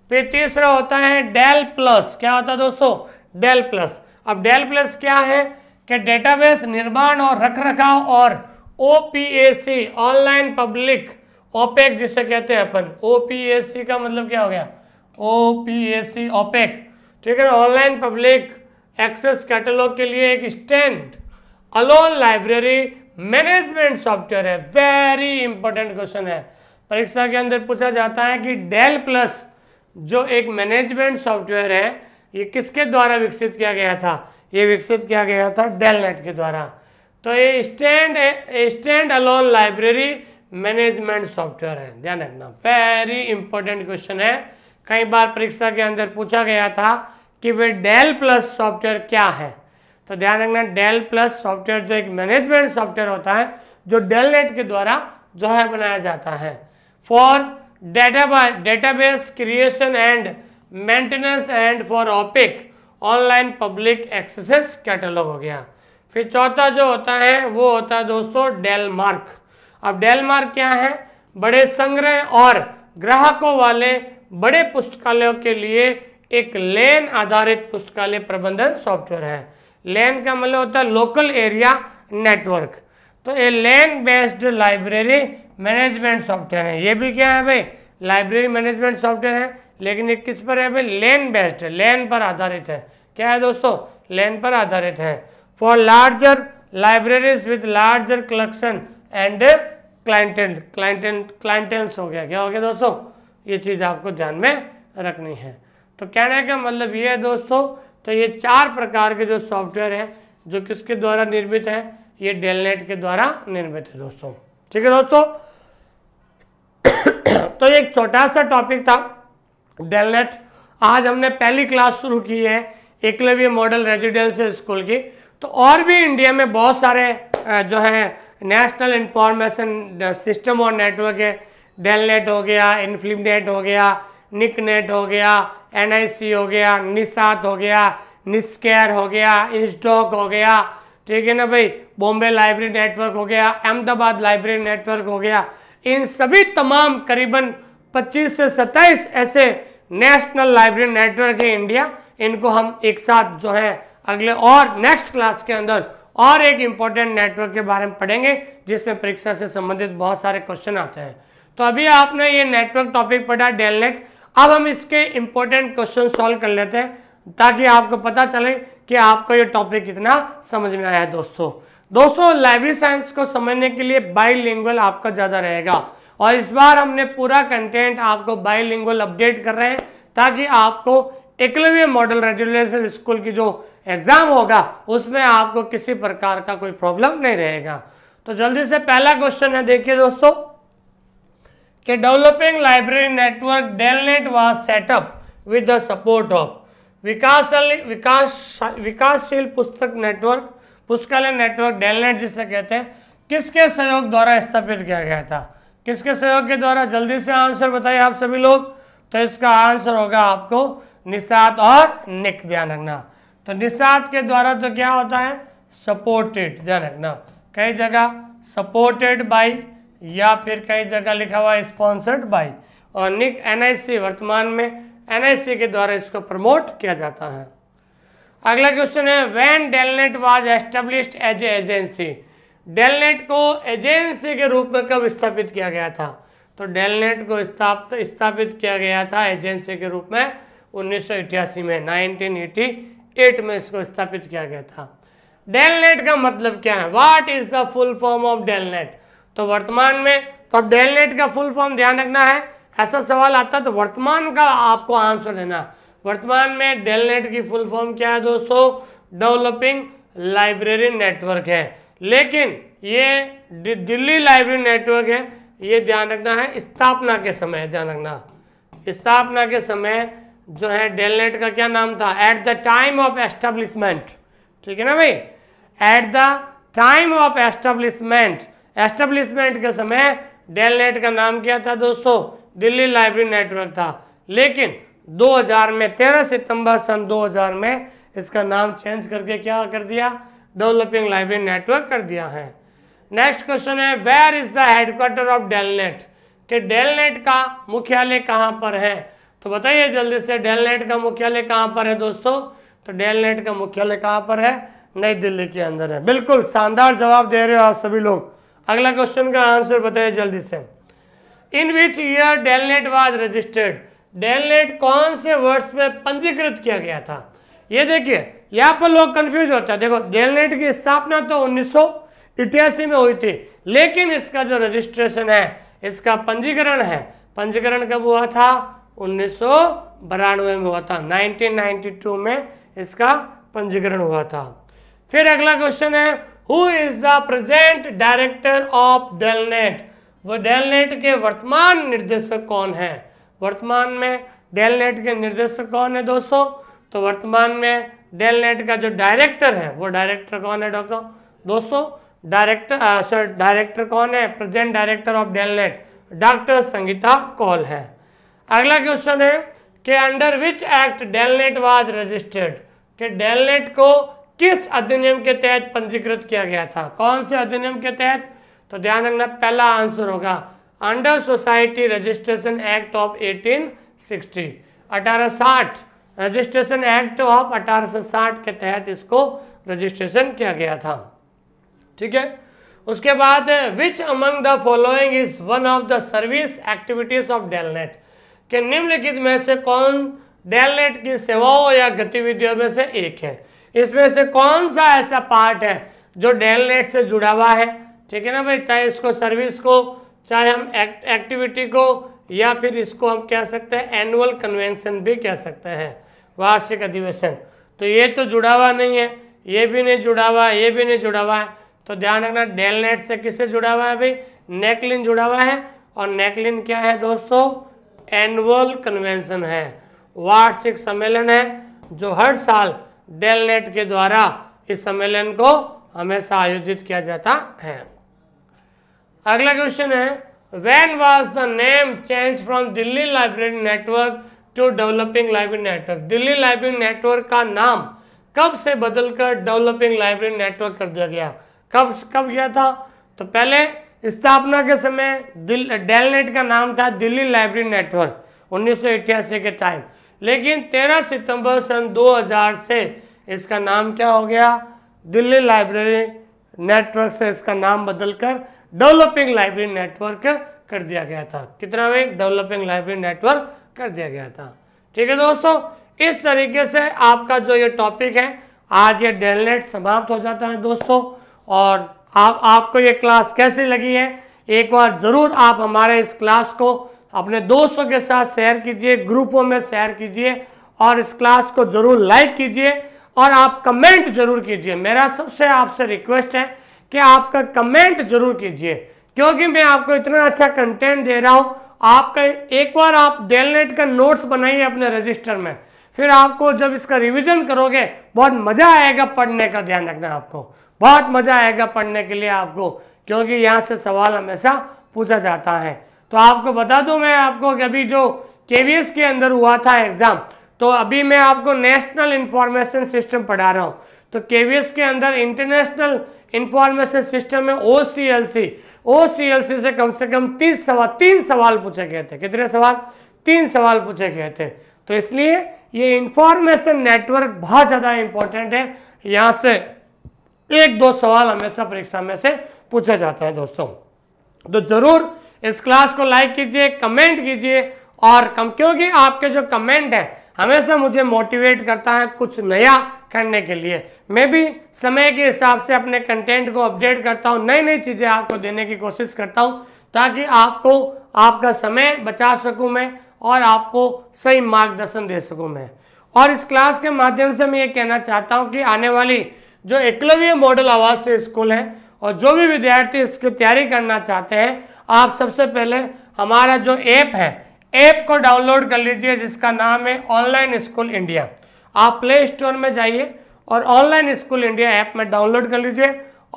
फिर तीसरा होता है डेल प्लस क्या होता है दोस्तों डेल प्लस अब डेल प्लस क्या है कि डेटाबेस निर्माण और रख रखाव और ओ ऑनलाइन पब्लिक ओपेक जिसे कहते हैं अपन ओ का मतलब क्या हो गया ओ ओपेक ठीक है ऑनलाइन पब्लिक एक्सेस कैटलॉग के लिए एक stand alone library management software है वेरी इंपॉर्टेंट क्वेश्चन है परीक्षा के अंदर पूछा जाता है कि डेल प्लस जो एक मैनेजमेंट सॉफ्टवेयर है ये किसके द्वारा विकसित किया गया था ये विकसित किया गया था डेल नेट के द्वारा तो ये stand stand alone library management software है ध्यान रखना वेरी इंपॉर्टेंट क्वेश्चन है कई बार परीक्षा के अंदर पूछा गया था कि वे डेल प्लस सॉफ्टवेयर क्या है तो ध्यान रखना डेल प्लस सॉफ्टवेयर जो एक मैनेजमेंट सॉफ्टवेयर होता है जो डेल नेट के द्वारा जो है बनाया जाता है for database creation and maintenance and for OPAC online public access catalogue हो गया फिर चौथा जो होता है वो होता है दोस्तों डेलमार्क अब डेलमार्क क्या है बड़े संग्रह और ग्राहकों वाले बड़े पुस्तकालयों के लिए एक लेन आधारित पुस्तकालय प्रबंधन सॉफ्टवेयर है लेन का मतलब होता है लोकल एरिया नेटवर्क तो ये LAN based library management software है ये भी क्या है भाई लाइब्रेरी मैनेजमेंट सॉफ्टवेयर है लेकिन ये किस पर है भाई लेन बेस्ड है लेन पर आधारित है क्या है दोस्तों लेन पर आधारित है for larger libraries with larger collection and clientele clientele clienteles हो गया क्या हो गया दोस्तों ये चीज़ आपको ध्यान में रखनी है तो कहने का मतलब ये है दोस्तों तो ये चार प्रकार के जो सॉफ्टवेयर हैं जो किसके द्वारा निर्मित है ये डेलनेट के द्वारा निर्मित है दोस्तों ठीक है दोस्तों [coughs] तो एक छोटा सा टॉपिक था डेलनेट आज हमने पहली क्लास शुरू की है एकलव्य मॉडल रेजिडेंशियल स्कूल की तो और भी इंडिया में बहुत सारे जो है नेशनल इंफॉर्मेशन सिस्टम और नेटवर्क है डेलनेट हो गया इनफ्लिम नेट हो गया निक नेट हो गया एनआईसी हो गया निसात हो गया निस्केयर हो गया इंस्टॉक हो गया ठीक है ना भाई बॉम्बे लाइब्रेरी नेटवर्क हो गया अहमदाबाद लाइब्रेरी नेटवर्क हो गया इन सभी तमाम करीबन 25 से 27 ऐसे नेशनल लाइब्रेरी नेटवर्क है इंडिया इनको हम एक साथ जो है अगले और नेक्स्ट क्लास के अंदर और एक इम्पॉर्टेंट नेटवर्क के बारे में पढ़ेंगे जिसमें परीक्षा से संबंधित बहुत सारे क्वेश्चन आते हैं तो अभी आपने ये नेटवर्क टॉपिक पढ़ा डेलनेट अब हम इसके इम्पोर्टेंट क्वेश्चन सॉल्व कर लेते हैं ताकि आपको पता चले कि आपको ये टॉपिक कितना समझ में आया है दोस्तों दोस्तों लाइब्रेरी साइंस को समझने के लिए बाई आपका ज़्यादा रहेगा और इस बार हमने पूरा कंटेंट आपको बाई अपडेट कर रहे हैं ताकि आपको एकलव्य मॉडल रेजुलेशन स्कूल की जो एग्ज़ाम होगा उसमें आपको किसी प्रकार का कोई प्रॉब्लम नहीं रहेगा तो जल्दी से पहला क्वेश्चन है देखिए दोस्तों कि developing library network DELNET was setup with the support of विकासशील विकास विकासशील पुस्तक नेटवर्क पुस्तकालय नेटवर्क डेलनेट जिसे कहते हैं किसके सहयोग द्वारा स्थापित किया गया था किसके सहयोग के द्वारा जल्दी से आंसर बताइए आप सभी लोग तो इसका आंसर होगा आपको निषाद और निक ध्यान रखना तो निषाद के द्वारा तो क्या होता है सपोर्टेड ध्यान रखना कई जगह सपोर्टेड बाई या फिर कई जगह लिखा हुआ स्पॉन्सर्ड बाई और निक एन वर्तमान में एनआईसी के द्वारा इसको प्रमोट किया जाता है अगला क्वेश्चन है when DELNET was established as agency DELNET को एजेंसी के रूप में कब स्थापित किया गया था तो डेलनेट को स्थापित स्थापित किया गया था एजेंसी के रूप में उन्नीस में नाइनटीन में इसको स्थापित किया गया था डेलनेट का मतलब क्या है what is the full form of DELNET तो वर्तमान में तो डेलनेट का फुल फॉर्म ध्यान रखना है ऐसा सवाल आता है तो वर्तमान का आपको आंसर देना वर्तमान में डेल नेट की फुल फॉर्म क्या है दोस्तों डेवलपिंग लाइब्रेरी नेटवर्क है लेकिन ये दिल्ली लाइब्रेरी नेटवर्क है ये ध्यान रखना है स्थापना के समय ध्यान रखना स्थापना के समय जो है डेल नेट का क्या नाम था at the time of establishment ठीक है ना भाई at the time of establishment establishment के समय डेल नेट का नाम क्या था दोस्तों दिल्ली लाइब्रेरी नेटवर्क था लेकिन 2000 में 13 सितंबर सन 2000 में इसका नाम चेंज करके क्या कर दिया डेवलपिंग लाइब्रेरी नेटवर्क कर दिया है नेक्स्ट क्वेश्चन है where is the headquarter of DELNET के डेलनेट का मुख्यालय कहाँ पर है तो बताइए जल्दी से डेलनेट का मुख्यालय कहाँ पर है दोस्तों तो डेलनेट का मुख्यालय कहाँ पर है नई दिल्ली के अंदर है बिल्कुल शानदार जवाब दे रहे हो आप सभी लोग अगला क्वेश्चन का आंसर बताइए जल्दी से in which year DELNET was registered DELNET कौन से वर्ष में पंजीकृत किया गया था ये देखिए यहाँ पर लोग कंफ्यूज होता है देखो डेलनेट की स्थापना तो उन्नीस में हुई थी लेकिन इसका जो रजिस्ट्रेशन है इसका पंजीकरण है पंजीकरण कब हुआ था उन्नीस में हुआ था 1992 में इसका पंजीकरण हुआ था फिर अगला क्वेश्चन है who is the present director of DELNET वो डेलनेट के वर्तमान निर्देशक कौन है वर्तमान में डेलनेट के निर्देशक कौन है दोस्तों तो वर्तमान में डेलनेट का जो डायरेक्टर है वो डायरेक्टर कौन है डॉक्टर दोस्तों डायरेक्टर सर डायरेक्टर कौन है present director of DELNET doctor Sangeeta Kaul है अगला क्वेश्चन है कि under which act DELNET was registered कि डेलनेट को किस अधिनियम के तहत पंजीकृत किया गया था कौन से अधिनियम के तहत तो ध्यान रखना पहला आंसर होगा under society registration act of 1860 1860 registration act of 1860 के तहत इसको रजिस्ट्रेशन किया गया था ठीक है उसके बाद which among the following is one of the service activities of DELNET के निम्नलिखित में से कौन डेलनेट की सेवाओं या गतिविधियों में से एक है इसमें से कौन सा ऐसा पार्ट है जो डेलनेट से जुड़ा हुआ है ठीक है ना भाई चाहे इसको सर्विस को चाहे हम एक्टिविटी को या फिर इसको हम कह सकते हैं एनुअल कन्वेंशन भी कह सकते हैं वार्षिक अधिवेशन तो ये तो जुड़ा हुआ नहीं है ये भी नहीं जुड़ा हुआ है ये भी नहीं जुड़ा हुआ है तो ध्यान रखना डेल नेट से किससे जुड़ा हुआ है भाई नेकलिन जुड़ा हुआ है और नेकलिन क्या है दोस्तों एनुअल कन्वेंशन है वार्षिक सम्मेलन है जो हर साल डेल नेट के द्वारा इस सम्मेलन को हमेशा आयोजित किया जाता है अगला क्वेश्चन है when was the name change from Delhi library network to developing library network Delhi library network का नाम कब से बदलकर डेवलपिंग लाइब्रेरी नेटवर्क कर दिया गया कब कब गया था तो पहले स्थापना के समय डेल डेलनेट का नाम था दिल्ली लाइब्रेरी नेटवर्क उन्नीस के टाइम लेकिन 13 सितंबर सन 2000 से इसका नाम क्या हो गया दिल्ली लाइब्रेरी नेटवर्क से इसका नाम बदलकर डेवलपिंग लाइब्रेरी नेटवर्क कर दिया गया था कितना में डेवलपिंग लाइब्रेरी नेटवर्क कर दिया गया था ठीक है दोस्तों इस तरीके से आपका जो ये टॉपिक है आज ये डेलनेट समाप्त हो जाता है दोस्तों और आप आपको ये क्लास कैसी लगी है एक बार ज़रूर आप हमारे इस क्लास को अपने दोस्तों के साथ शेयर कीजिए ग्रुपों में शेयर कीजिए और इस क्लास को ज़रूर लाइक कीजिए और आप कमेंट जरूर कीजिए मेरा सबसे आपसे रिक्वेस्ट है कि आपका कमेंट जरूर कीजिए क्योंकि मैं आपको इतना अच्छा कंटेंट दे रहा हूँ आपका एक बार आप डेलनेट का नोट्स बनाइए अपने रजिस्टर में फिर आपको जब इसका रिवीजन करोगे बहुत मज़ा आएगा पढ़ने का ध्यान रखना आपको बहुत मज़ा आएगा पढ़ने के लिए आपको क्योंकि यहाँ से सवाल हमेशा पूछा जाता है तो आपको बता दूँ मैं आपको कि अभी जो के के अंदर हुआ था एग्ज़ाम तो अभी मैं आपको नेशनल इंफॉर्मेशन सिस्टम पढ़ा रहा हूँ तो के के अंदर इंटरनेशनल इंफॉर्मेशन सिस्टम में ओ सी एल सी ओ सी एल सी से कम से कम तीस सवाल तीन सवाल पूछे गए थे कितने सवाल तीन सवाल पूछे गए थे तो इसलिए ये इंफॉर्मेशन नेटवर्क बहुत ज़्यादा इंपॉर्टेंट है यहां से एक दो सवाल हमेशा परीक्षा में से पूछा जाता है दोस्तों तो ज़रूर इस क्लास को लाइक कीजिए कमेंट कीजिए और कम क्योंकि आपके जो कमेंट हैं हमेशा मुझे मोटिवेट करता है कुछ नया करने के लिए मैं भी समय के हिसाब से अपने कंटेंट को अपडेट करता हूँ नई नई चीज़ें आपको देने की कोशिश करता हूँ ताकि आपको आपका समय बचा सकूँ मैं और आपको सही मार्गदर्शन दे सकूँ मैं और इस क्लास के माध्यम से मैं ये कहना चाहता हूँ कि आने वाली जो एकलव्य मॉडल आवासीय से स्कूल है और जो भी विद्यार्थी इसकी तैयारी करना चाहते हैं आप सबसे पहले हमारा जो ऐप है ऐप को डाउनलोड कर लीजिए जिसका नाम है ऑनलाइन स्कूल इंडिया आप प्ले स्टोर में जाइए और ऑनलाइन स्कूल इंडिया ऐप में डाउनलोड कर लीजिए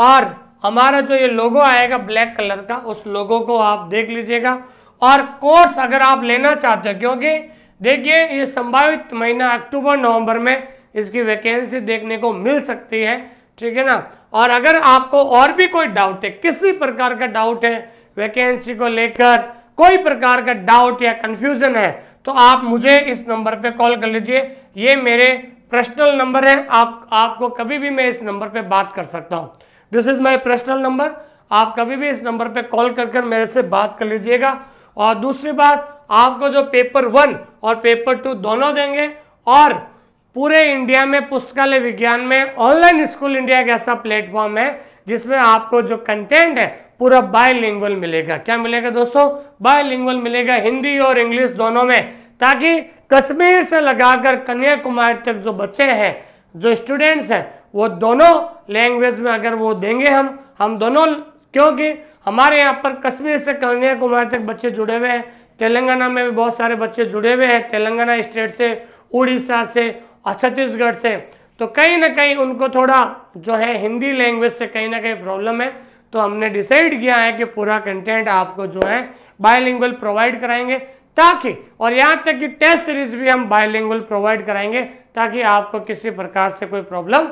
और हमारा जो ये लोगो आएगा ब्लैक कलर का उस लोगो को आप देख लीजिएगा और कोर्स अगर आप लेना चाहते हो क्योंकि देखिए ये संभावित महीना अक्टूबर नवंबर में इसकी वैकेंसी देखने को मिल सकती है ठीक है ना और अगर आपको और भी कोई डाउट है किसी प्रकार का डाउट है वैकेंसी को लेकर कोई प्रकार का डाउट या कंफ्यूजन है तो आप मुझे इस नंबर पे कॉल कर लीजिए ये मेरे पर्सनल नंबर है आप आपको कभी भी मैं इस नंबर पे बात कर सकता हूँ this is my personal number आप कभी भी इस नंबर पे कॉल कर कर मेरे से बात कर लीजिएगा और दूसरी बात आपको जो पेपर वन और पेपर टू दोनों देंगे और पूरे इंडिया में पुस्तकालय विज्ञान में ऑनलाइन स्कूल इंडिया एक ऐसा प्लेटफॉर्म है जिसमें आपको जो कंटेंट है पूरा बायलिंगुअल मिलेगा क्या मिलेगा दोस्तों बायलिंगुअल मिलेगा हिंदी और इंग्लिश दोनों में ताकि कश्मीर से लगाकर कन्याकुमारी तक जो बच्चे हैं जो स्टूडेंट्स हैं वो दोनों लैंग्वेज में अगर वो देंगे हम हम दोनों क्योंकि हमारे यहाँ पर कश्मीर से कन्याकुमारी तक बच्चे जुड़े हुए हैं तेलंगाना में भी बहुत सारे बच्चे जुड़े हुए हैं तेलंगाना स्टेट से उड़ीसा से और छत्तीसगढ़ से तो कहीं ना कहीं उनको थोड़ा जो है हिंदी लैंग्वेज से कहीं ना कहीं प्रॉब्लम है तो हमने डिसाइड किया है कि पूरा कंटेंट आपको जो है बायोलिंगुअल प्रोवाइड कराएंगे ताकि और यहाँ तक कि टेस्ट सीरीज भी हम बायोलिंगुअल प्रोवाइड कराएंगे ताकि आपको किसी प्रकार से कोई प्रॉब्लम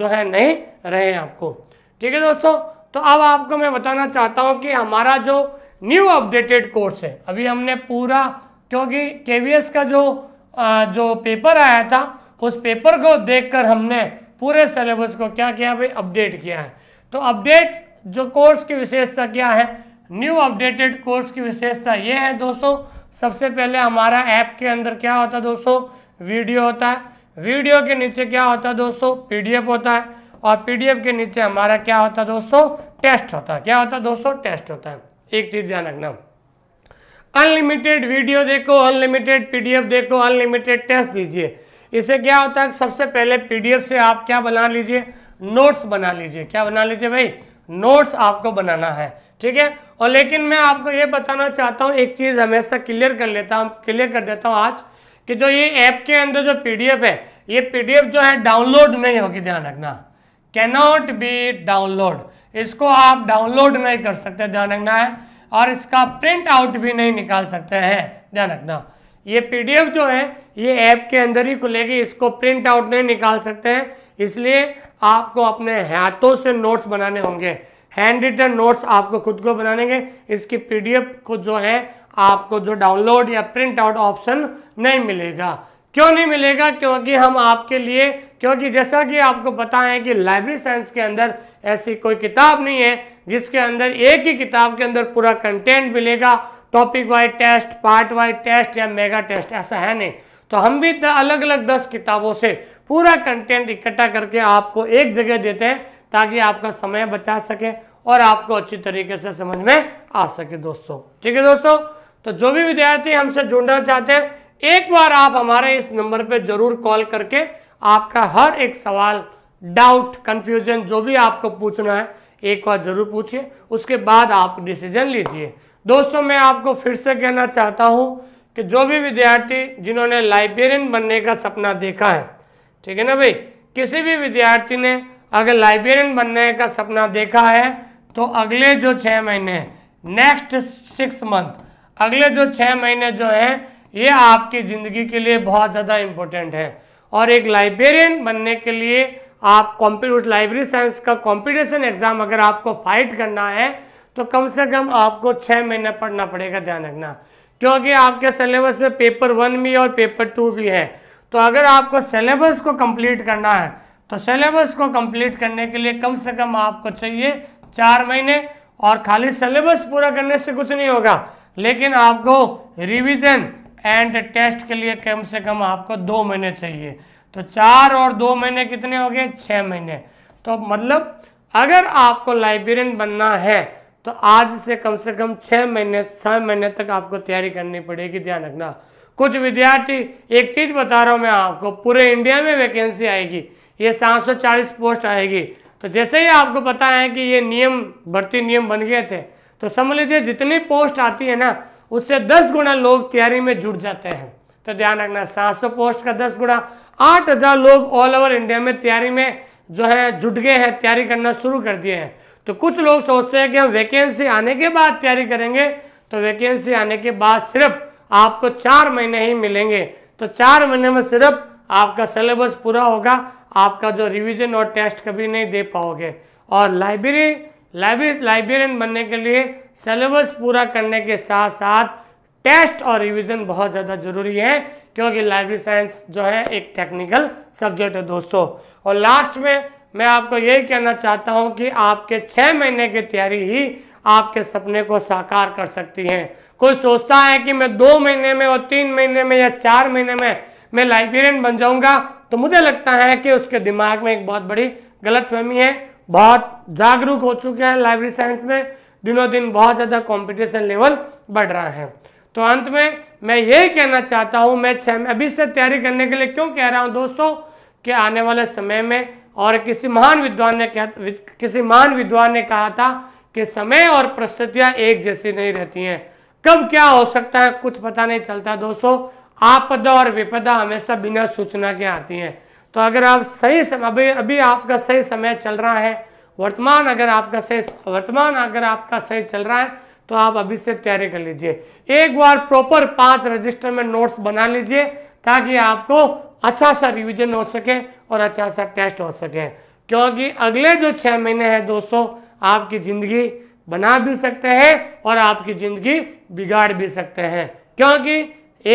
जो है नहीं रहे आपको ठीक है दोस्तों तो अब आपको मैं बताना चाहता हूँ कि हमारा जो न्यू अपडेटेड कोर्स है अभी हमने पूरा क्योंकि के का जो आ, जो पेपर आया था उस पेपर को देखकर हमने पूरे सिलेबस को क्या किया भाई अपडेट किया है तो अपडेट जो कोर्स की विशेषता क्या है न्यू अपडेटेड कोर्स की विशेषता ये है दोस्तों सबसे पहले हमारा ऐप के अंदर क्या होता है दोस्तों वीडियो होता है वीडियो के नीचे क्या होता है दोस्तों पीडीएफ होता है और पी के नीचे हमारा क्या होता है दोस्तों टेस्ट होता है क्या होता है दोस्तों टेस्ट होता है एक चीज़ ध्यान रखना अनलिमिटेड वीडियो देखो अनलिमिटेड पीडीएफ देखो अनलिमिटेड टेस्ट दीजिए इसे क्या होता है सबसे पहले पीडीएफ से आप क्या बना लीजिए नोट्स बना लीजिए क्या बना लीजिए भाई नोट्स आपको बनाना है ठीक है और लेकिन मैं आपको ये बताना चाहता हूँ एक चीज़ हमेशा क्लियर कर लेता हूँ क्लियर कर देता हूँ आज कि जो ये ऐप के अंदर जो पीडीएफ है ये पीडीएफ जो है डाउनलोड नहीं होगी ध्यान रखना कैनॉट बी डाउनलोड इसको आप डाउनलोड नहीं कर सकते ध्यान रखना है और इसका प्रिंट आउट भी नहीं निकाल सकते हैं ध्यान रखना ये पीडीएफ जो है ये ऐप के अंदर ही खुलेगी इसको प्रिंट आउट नहीं निकाल सकते हैं इसलिए आपको अपने हाथों से नोट्स बनाने होंगे हैंड रिटन नोट्स आपको खुद को बनाने के इसकी पीडीएफ को जो है आपको जो डाउनलोड या प्रिंट आउट ऑप्शन नहीं मिलेगा क्यों नहीं मिलेगा क्योंकि हम आपके लिए क्योंकि जैसा कि आपको पता है कि लाइब्रेरी साइंस के अंदर ऐसी कोई किताब नहीं है जिसके अंदर एक ही किताब के अंदर पूरा कंटेंट मिलेगा topic wise test part wise test या मेगा टेस्ट ऐसा है नहीं तो हम भी अलग अलग दस किताबों से पूरा कंटेंट इकट्ठा करके आपको एक जगह देते हैं ताकि आपका समय बचा सके और आपको अच्छी तरीके से समझ में आ सके दोस्तों ठीक है दोस्तों तो जो भी विद्यार्थी हमसे जुड़ना चाहते हैं एक बार आप हमारे इस नंबर पर जरूर कॉल करके आपका हर एक सवाल डाउट कंफ्यूजन जो भी आपको पूछना है एक बार जरूर पूछिए उसके बाद आप डिसीजन लीजिए दोस्तों मैं आपको फिर से कहना चाहता हूँ कि जो भी विद्यार्थी जिन्होंने लाइब्रेरियन बनने का सपना देखा है ठीक है ना भाई किसी भी विद्यार्थी ने अगर लाइब्रेरियन बनने का सपना देखा है तो अगले जो छः महीने नेक्स्ट सिक्स मंथ अगले जो छः महीने जो हैं ये आपकी ज़िंदगी के लिए बहुत ज़्यादा इम्पोर्टेंट है और एक लाइब्रेरियन बनने के लिए आप कॉम्पिट लाइब्रेरी साइंस का कॉम्पिटिशन एग्ज़ाम अगर आपको फाइट करना है तो कम से कम आपको छः महीना पढ़ना पड़ेगा ध्यान रखना क्योंकि आपके सिलेबस में पेपर वन भी और पेपर टू भी है तो अगर आपको सिलेबस को कंप्लीट करना है तो सिलेबस को कंप्लीट करने के लिए कम से कम आपको चाहिए चार महीने और खाली सिलेबस पूरा करने से कुछ नहीं होगा लेकिन आपको रिवीजन एंड टेस्ट के लिए कम से कम आपको दो महीने चाहिए तो चार और दो महीने कितने हो गए छः महीने तो मतलब अगर आपको लाइब्रेरियन बनना है तो आज से कम से कम छः महीने छः महीने तक आपको तैयारी करनी पड़ेगी ध्यान रखना कुछ विद्यार्थी एक चीज़ बता रहा हूँ मैं आपको पूरे इंडिया में वैकेंसी आएगी ये 740 पोस्ट आएगी तो जैसे ही आपको पता है कि ये नियम भर्ती नियम बन गए थे तो समझ लीजिए जितनी पोस्ट आती है ना उससे दस गुना लोग तैयारी में जुट जाते हैं तो ध्यान रखना सात सौ पोस्ट का दस गुना आठ हजार लोग ऑल ओवर इंडिया में तैयारी में जो है जुट गए हैं तैयारी करना शुरू कर दिए हैं तो कुछ लोग सोचते हैं कि हम वैकेंसी आने के बाद तैयारी करेंगे तो वैकेंसी आने के बाद सिर्फ आपको चार महीने ही मिलेंगे तो चार महीने में सिर्फ आपका सिलेबस पूरा होगा आपका जो रिवीजन और टेस्ट कभी नहीं दे पाओगे और लाइब्रेरी लाइब्रेरी लाइब्रेरियन बनने के लिए सिलेबस पूरा करने के साथ साथ टेस्ट और रिवीजन बहुत ज़्यादा ज़रूरी है क्योंकि लाइब्रेरी साइंस जो है एक टेक्निकल सब्जेक्ट है दोस्तों और लास्ट में मैं आपको यही कहना चाहता हूँ कि आपके छः महीने की तैयारी ही आपके सपने को साकार कर सकती है कोई सोचता है कि मैं दो महीने में और तीन महीने में या चार महीने में मैं लाइब्रेरियन बन जाऊंगा तो मुझे लगता है कि उसके दिमाग में एक बहुत बड़ी गलतफहमी है बहुत जागरूक हो चुके हैं लाइब्रेरी साइंस में दिनों दिन बहुत ज़्यादा कॉम्पिटिशन लेवल बढ़ रहा है तो अंत में मैं यही कहना चाहता हूँ मैं छः अभी से तैयारी करने के लिए क्यों कह रहा हूँ दोस्तों कि आने वाले समय में और किसी महान विद्वान ने कह किसी महान विद्वान ने कहा था कि समय और परिस्थितियां एक जैसी नहीं रहती हैं कब क्या हो सकता है कुछ पता नहीं चलता दोस्तों आपदा और विपदा हमेशा बिना सूचना के आती हैं तो अगर आप सही समय अभी अभी आपका सही समय चल रहा है वर्तमान अगर आपका सही वर्तमान अगर आपका सही चल रहा है तो आप अभी से तैयारी कर लीजिए एक बार प्रॉपर पांच रजिस्टर में नोट्स बना लीजिए ताकि आपको अच्छा सा रिवीजन हो सके और अच्छा सा टेस्ट हो सके क्योंकि अगले जो छः महीने हैं दोस्तों आपकी ज़िंदगी बना भी सकते हैं और आपकी ज़िंदगी बिगाड़ भी सकते हैं क्योंकि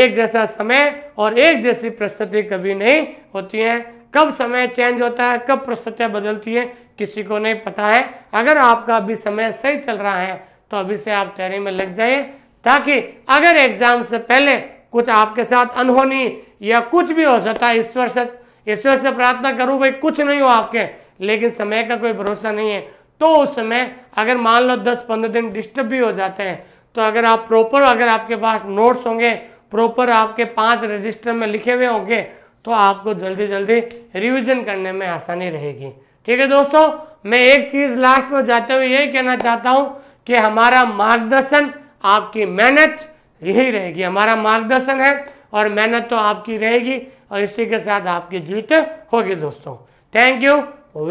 एक जैसा समय और एक जैसी परिस्थिति कभी नहीं होती है कब समय चेंज होता है कब परिस्थितियाँ बदलती हैं किसी को नहीं पता है अगर आपका अभी समय सही चल रहा है तो अभी से आप तैयारी में लग जाइए ताकि अगर एग्ज़ाम से पहले कुछ आपके साथ अनहोनी या कुछ भी हो सकता है ईश्वर से ईश्वर से प्रार्थना करूं भाई कुछ नहीं हो आपके लेकिन समय का कोई भरोसा नहीं है तो उस समय अगर मान लो दस पंद्रह दिन डिस्टर्ब भी हो जाते हैं तो अगर आप प्रॉपर अगर आपके पास नोट्स होंगे प्रॉपर आपके पांच रजिस्टर में लिखे हुए होंगे तो आपको जल्दी जल्दी रिविजन करने में आसानी रहेगी ठीक है दोस्तों मैं एक चीज़ लास्ट में जाते हुए यही कहना चाहता हूँ कि हमारा मार्गदर्शन आपकी मेहनत यही रहेगी हमारा मार्गदर्शन है और मेहनत तो आपकी रहेगी और इसी के साथ आपकी जीत होगी दोस्तों थैंक यू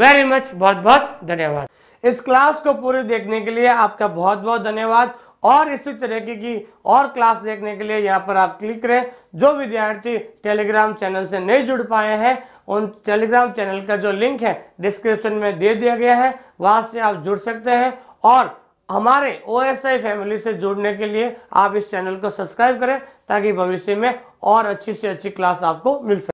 वेरी मच बहुत बहुत धन्यवाद इस क्लास को पूरी देखने के लिए आपका बहुत बहुत धन्यवाद और इसी तरीके की और क्लास देखने के लिए यहाँ पर आप क्लिक करें जो विद्यार्थी टेलीग्राम चैनल से नहीं जुड़ पाए हैं उन टेलीग्राम चैनल का जो लिंक है डिस्क्रिप्शन में दे दिया गया है वहाँ से आप जुड़ सकते हैं और हमारे ओ फैमिली से जुड़ने के लिए आप इस चैनल को सब्सक्राइब करें ताकि भविष्य में और अच्छी से अच्छी क्लास आपको मिल सकती